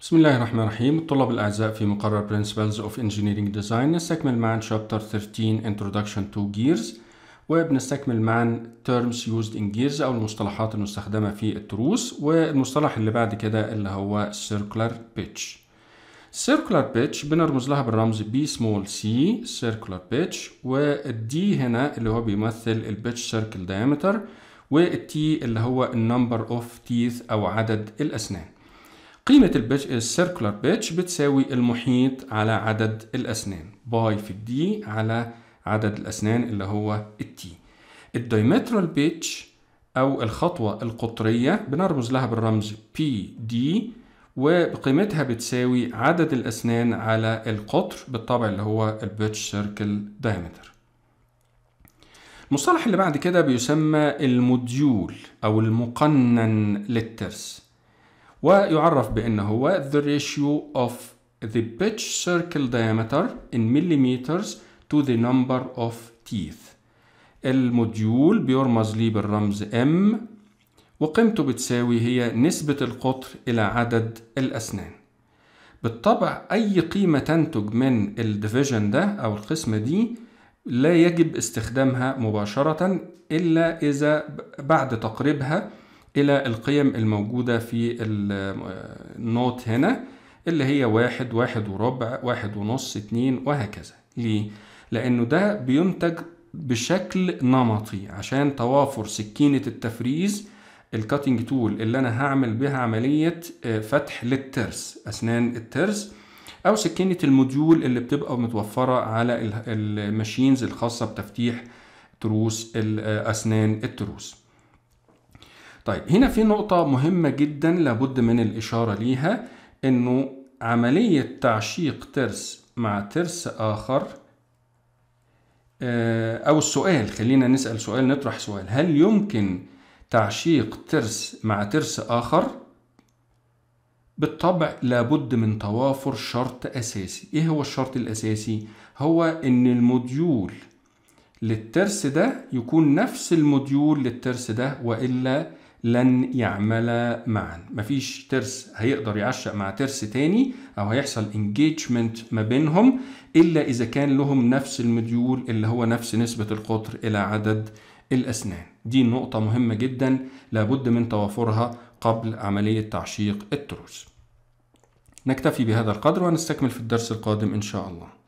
بسم الله الرحمن الرحيم الطلاب الأعزاء في مقرر Principles of Engineering Design نستكمل معا Chapter 13 Introduction to Gears وبنستكمل معا Terms Used in Gears أو المصطلحات المستخدمة في التروس والمصطلح اللي بعد كده اللي هو Circular Pitch Circular Pitch بنرمز لها بالرمز B small c Circular Pitch والدي هنا اللي هو بيمثل ال Pitch Circle Diameter والتي اللي هو النمبر اوف تيث أو عدد الأسنان قيمة البيتش السيركولر بيتش بتساوي المحيط على عدد الأسنان باي في الدي على عدد الأسنان اللي هو التي الدايمترال بيتش أو الخطوة القطرية بنرمز لها بالرمز بي دي وقيمتها بتساوي عدد الأسنان على القطر بالطبع اللي هو البيتش سيركل دايمتر المصطلح اللي بعد كده بيسمى الموديول أو المقنن للترس ويعرف بأنه هو the ratio of the pitch circle diameter in millimeters to the number of teeth الموديول بيرمز ليه بالرمز M وقيمته بتساوي هي نسبة القطر إلى عدد الأسنان بالطبع أي قيمة تنتج من الديفيجن ده أو القسمة دي لا يجب استخدامها مباشرة إلا إذا بعد تقريبها إلى القيم الموجودة في النوت هنا اللي هي واحد واحد وربع واحد ونص اتنين وهكذا ليه؟ لأنه ده بينتج بشكل نمطي عشان توافر سكينة التفريز الكاتنج تول اللي أنا هعمل بها عملية آه، فتح للترس أسنان الترس أو سكينة الموديول اللي بتبقى متوفرة على الماشينز الخاصة بتفتيح تروس آه، أسنان التروس طيب هنا في نقطة مهمة جدا لابد من الإشارة ليها إنه عملية تعشيق ترس مع ترس آخر آه، أو السؤال خلينا نسأل سؤال نطرح سؤال هل يمكن تعشيق ترس مع ترس آخر؟ بالطبع لابد من توافر شرط أساسي إيه هو الشرط الأساسي؟ هو إن الموديول للترس ده يكون نفس الموديول للترس ده وإلا لن يعملا معا مفيش ترس هيقدر يعشق مع ترس تاني او هيحصل انجيجمنت ما بينهم الا اذا كان لهم نفس المديول اللي هو نفس نسبة القطر الى عدد الاسنان دي نقطة مهمة جدا لابد من توافرها قبل عملية تعشيق التروس نكتفي بهذا القدر ونستكمل في الدرس القادم ان شاء الله